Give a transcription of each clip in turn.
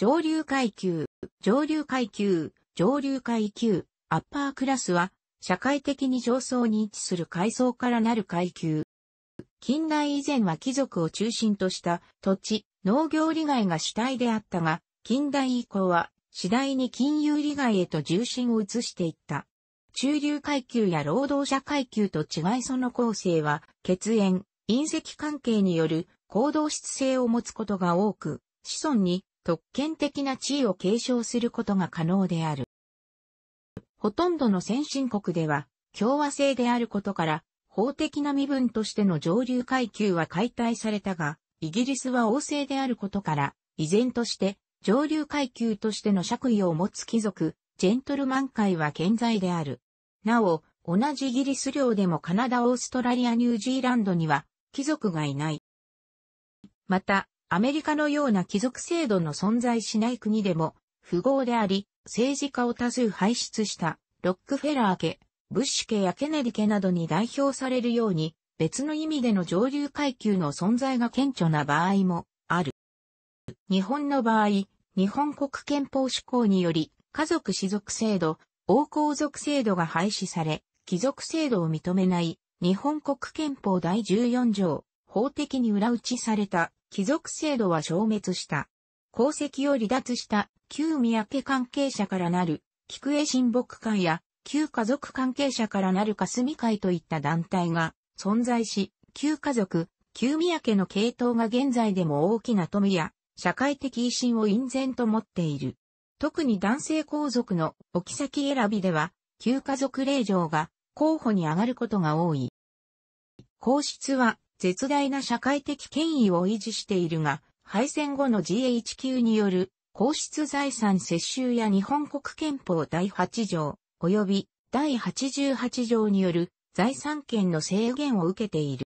上流階級、上流階級、上流階級、アッパークラスは、社会的に上層に位置する階層からなる階級。近代以前は貴族を中心とした土地、農業利害が主体であったが、近代以降は次第に金融利害へと重心を移していった。中流階級や労働者階級と違いその構成は、血縁、隕石関係による行動質性を持つことが多く、子孫に特権的な地位を継承することが可能である。ほとんどの先進国では、共和制であることから、法的な身分としての上流階級は解体されたが、イギリスは王制であることから、依然として、上流階級としての爵位を持つ貴族、ジェントルマン会は健在である。なお、同じイギリス領でもカナダ、オーストラリア、ニュージーランドには、貴族がいない。また、アメリカのような貴族制度の存在しない国でも、富豪であり、政治家を多数輩出したロックフェラー家、ブッシュ家やケネディ家などに代表されるように、別の意味での上流階級の存在が顕著な場合もある。日本の場合、日本国憲法施行により、家族氏族制度、王皇族制度が廃止され、貴族制度を認めない、日本国憲法第14条、法的に裏打ちされた貴族制度は消滅した。功績を離脱した旧宮家関係者からなる菊江親睦会や旧家族関係者からなる霞会といった団体が存在し、旧家族、旧宮家の系統が現在でも大きな富や社会的威信を隠然と持っている。特に男性皇族の置き先選びでは、旧家族令嬢が候補に上がることが多い。皇室は絶大な社会的権威を維持しているが、敗戦後の GHQ による皇室財産接収や日本国憲法第8条、及び第88条による財産権の制限を受けている。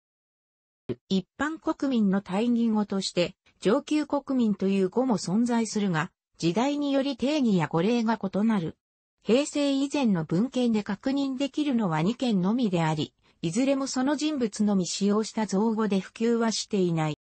一般国民の対義語として、上級国民という語も存在するが、時代により定義や語例が異なる。平成以前の文献で確認できるのは2件のみであり、いずれもその人物のみ使用した造語で普及はしていない。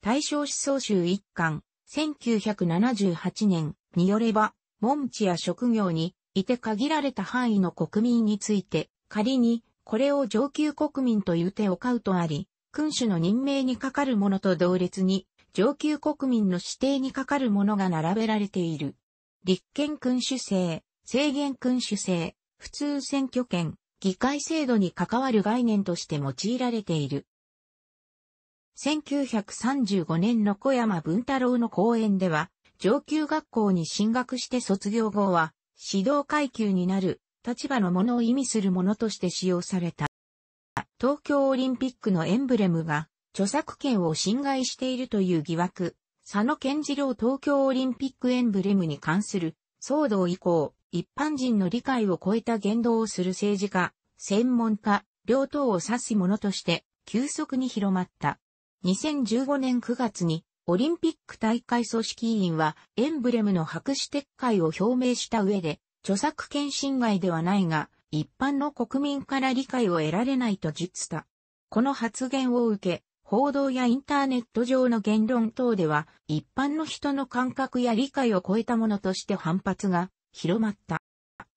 大正思想集一巻、1978年によれば、門地や職業にいて限られた範囲の国民について、仮にこれを上級国民という手を買うとあり、君主の任命にかかるものと同列に、上級国民の指定にかかるものが並べられている。立憲君主制、制限君主制、普通選挙権、議会制度に関わる概念として用いられている。1935年の小山文太郎の講演では、上級学校に進学して卒業後は、指導階級になる立場のものを意味するものとして使用された。東京オリンピックのエンブレムが著作権を侵害しているという疑惑、佐野健次郎東京オリンピックエンブレムに関する騒動以降、一般人の理解を超えた言動をする政治家、専門家、両党を指すものとして急速に広まった。2015年9月にオリンピック大会組織委員はエンブレムの白紙撤回を表明した上で、著作権侵害ではないが、一般の国民から理解を得られないと述た。この発言を受け、報道やインターネット上の言論等では、一般の人の感覚や理解を超えたものとして反発が広まった。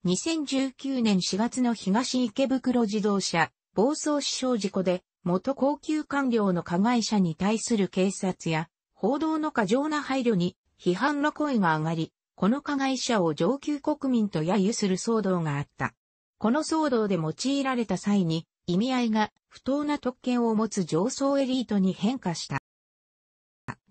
2019年4月の東池袋自動車暴走死傷事故で元高級官僚の加害者に対する警察や報道の過剰な配慮に批判の声が上がり、この加害者を上級国民と揶揄する騒動があった。この騒動で用いられた際に意味合いが不当な特権を持つ上層エリートに変化した。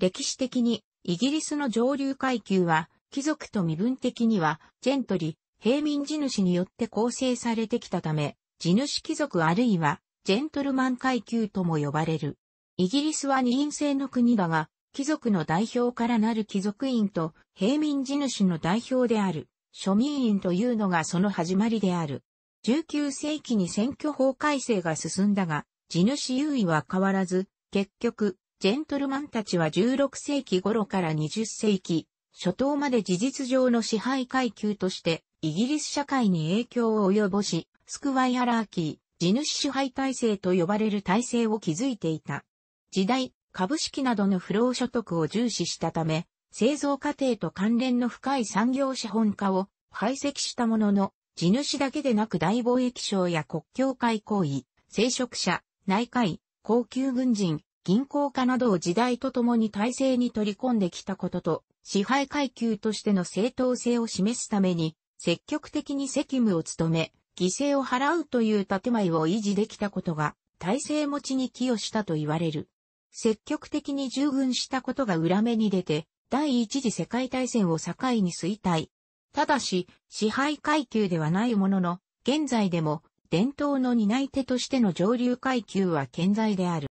歴史的にイギリスの上流階級は貴族と身分的には、ジェントリ、平民地主によって構成されてきたため、地主貴族あるいは、ジェントルマン階級とも呼ばれる。イギリスは二院制の国だが、貴族の代表からなる貴族院と平民地主の代表である庶民院というのがその始まりである。19世紀に選挙法改正が進んだが、地主優位は変わらず、結局、ジェントルマンたちは16世紀頃から20世紀初頭まで事実上の支配階級として、イギリス社会に影響を及ぼし、スクワイアラーキー、地主支配体制と呼ばれる体制を築いていた。時代、株式などの不労所得を重視したため、製造過程と関連の深い産業資本化を排斥したものの、地主だけでなく大貿易商や国境会行為、聖職者、内会、高級軍人、銀行家などを時代とともに体制に取り込んできたことと、支配階級としての正当性を示すために、積極的に責務を務め、犠牲を払うという建前を維持できたことが、体制持ちに寄与したと言われる。積極的に従軍したことが裏目に出て、第一次世界大戦を境に衰退。ただし、支配階級ではないものの、現在でも伝統の担い手としての上流階級は健在である。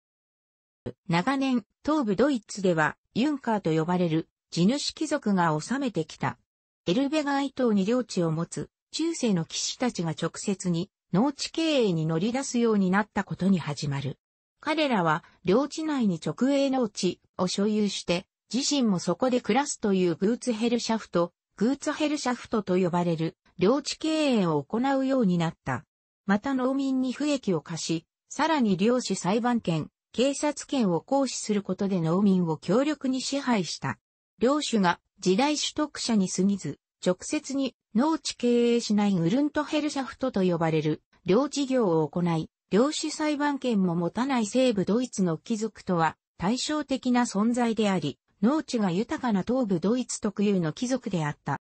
長年、東部ドイツでは、ユンカーと呼ばれる、地主貴族が治めてきた。エルベガイ島に領地を持つ、中世の騎士たちが直接に、農地経営に乗り出すようになったことに始まる。彼らは、領地内に直営農地を所有して、自身もそこで暮らすというグーツヘルシャフト、グーツヘルシャフトと呼ばれる、領地経営を行うようになった。また農民に不益を課し、さらに領主裁判権、警察権を行使することで農民を強力に支配した。領主が時代取得者に過ぎず、直接に農地経営しないウルントヘルシャフトと呼ばれる領事業を行い、領主裁判権も持たない西部ドイツの貴族とは対照的な存在であり、農地が豊かな東部ドイツ特有の貴族であった。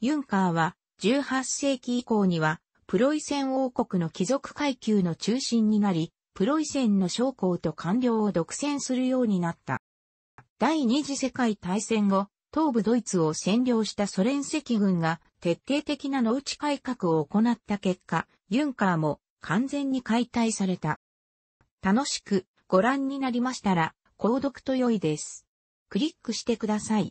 ユンカーは18世紀以降にはプロイセン王国の貴族階級の中心になり、プロイセンの将校と官僚を独占するようになった。第二次世界大戦後、東部ドイツを占領したソ連赤軍が徹底的な農地改革を行った結果、ユンカーも完全に解体された。楽しくご覧になりましたら、購読と良いです。クリックしてください。